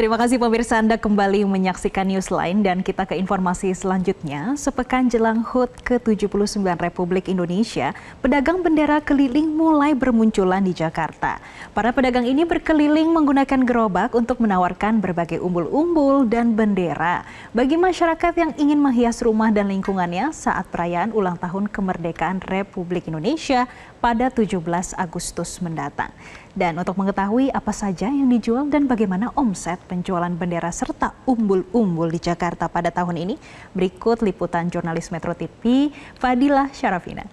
Terima kasih pemirsa Anda kembali menyaksikan news lain dan kita ke informasi selanjutnya. Sepekan jelang HUT ke-79 Republik Indonesia, pedagang bendera keliling mulai bermunculan di Jakarta. Para pedagang ini berkeliling menggunakan gerobak untuk menawarkan berbagai umbul-umbul dan bendera bagi masyarakat yang ingin menghias rumah dan lingkungannya saat perayaan ulang tahun kemerdekaan Republik Indonesia pada 17 Agustus mendatang. Dan untuk mengetahui apa saja yang dijual dan bagaimana omset penjualan bendera serta umbul-umbul di Jakarta pada tahun ini? Berikut liputan jurnalis Metro TV, Fadila Syarafina.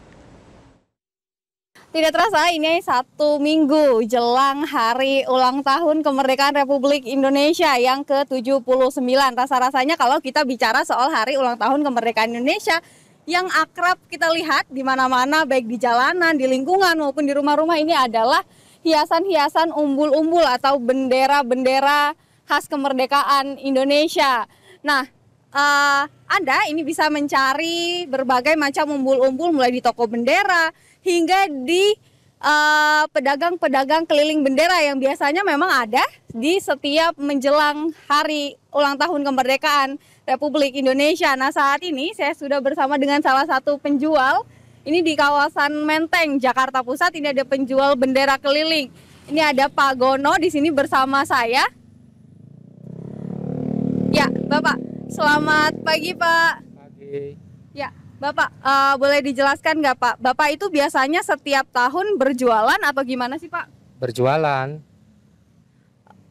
Tidak terasa ini satu minggu jelang hari ulang tahun kemerdekaan Republik Indonesia yang ke-79. Rasa-rasanya kalau kita bicara soal hari ulang tahun kemerdekaan Indonesia yang akrab kita lihat di mana-mana baik di jalanan, di lingkungan maupun di rumah-rumah ini adalah hiasan-hiasan umbul-umbul atau bendera-bendera khas kemerdekaan Indonesia. Nah, uh, Anda ini bisa mencari berbagai macam umbul-umbul mulai di toko bendera hingga di eh, pedagang-pedagang uh, keliling bendera yang biasanya memang ada di setiap menjelang hari ulang tahun kemerdekaan Republik Indonesia. Nah, saat ini saya sudah bersama dengan salah satu penjual ini di kawasan Menteng, Jakarta Pusat. Ini ada penjual bendera keliling. Ini ada Pak Gono di sini bersama saya. Bapak, selamat pagi Pak. Pagi. Ya, Bapak uh, boleh dijelaskan nggak Pak? Bapak itu biasanya setiap tahun berjualan atau gimana sih Pak? Berjualan.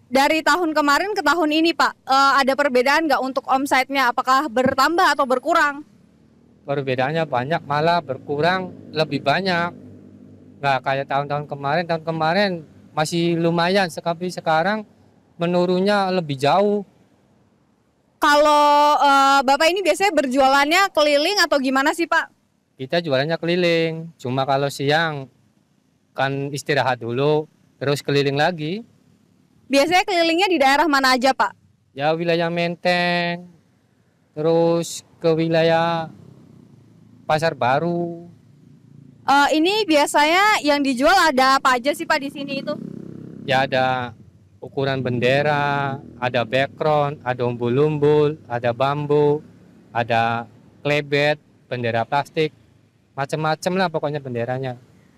Dari tahun kemarin ke tahun ini Pak, uh, ada perbedaan nggak untuk omsetnya? Apakah bertambah atau berkurang? Perbedaannya banyak, malah berkurang lebih banyak. Nggak kayak tahun-tahun kemarin, tahun kemarin masih lumayan, tapi sekarang menurunnya lebih jauh. Kalau uh, Bapak ini biasanya berjualannya keliling atau gimana sih Pak? Kita jualannya keliling, cuma kalau siang kan istirahat dulu, terus keliling lagi. Biasanya kelilingnya di daerah mana aja Pak? Ya wilayah Menteng, terus ke wilayah Pasar Baru. Uh, ini biasanya yang dijual ada apa aja sih Pak di sini itu? Ya ada ukuran bendera, ada background, ada umbul-umbul, ada bambu, ada klebet, bendera plastik, macam-macam lah pokoknya benderanya.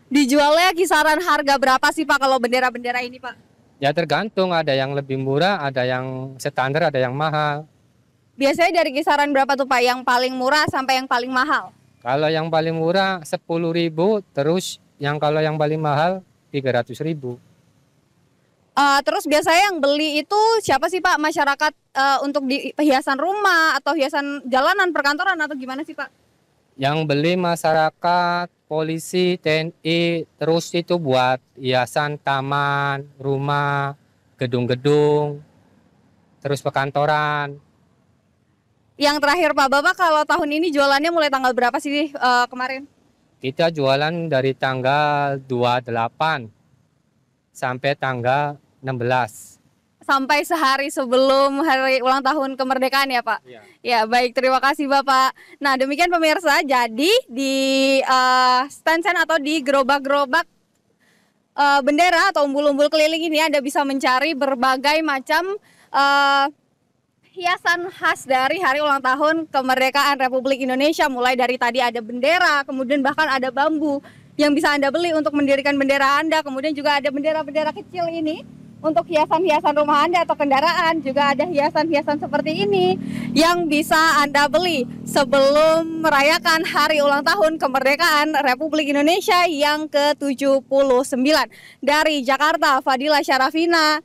Dijualnya kisaran harga berapa sih Pak kalau bendera-bendera ini Pak? Ya tergantung, ada yang lebih murah, ada yang standar, ada yang mahal. Biasanya dari kisaran berapa tuh Pak yang paling murah sampai yang paling mahal? Kalau yang paling murah 10.000 terus yang kalau yang paling mahal 300.000. Uh, terus biasanya yang beli itu siapa sih Pak masyarakat uh, untuk di hiasan rumah atau hiasan jalanan perkantoran atau gimana sih Pak? Yang beli masyarakat, polisi, TNI, terus itu buat hiasan taman, rumah, gedung-gedung, terus perkantoran. Yang terakhir Pak Bapak kalau tahun ini jualannya mulai tanggal berapa sih uh, kemarin? Kita jualan dari tanggal 28 sampai tanggal 16 sampai sehari sebelum hari ulang tahun kemerdekaan ya Pak. Ya, ya baik terima kasih Bapak. Nah demikian pemirsa jadi di uh, eh, stansen atau di gerobak-gerobak uh, bendera atau umbul-umbul keliling ini Anda bisa mencari berbagai macam uh, hiasan khas dari hari ulang tahun kemerdekaan Republik Indonesia. Mulai dari tadi ada bendera, kemudian bahkan ada bambu yang bisa Anda beli untuk mendirikan bendera Anda. Kemudian juga ada bendera-bendera kecil ini untuk hiasan-hiasan rumah Anda atau kendaraan juga ada hiasan-hiasan seperti ini yang bisa Anda beli sebelum merayakan hari ulang tahun kemerdekaan Republik Indonesia yang ke-79. Dari Jakarta, Fadila Syarafina,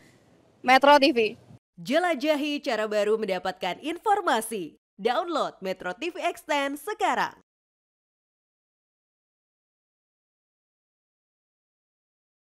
Metro TV. Jelajahi cara baru mendapatkan informasi. Download Metro TV Extend sekarang.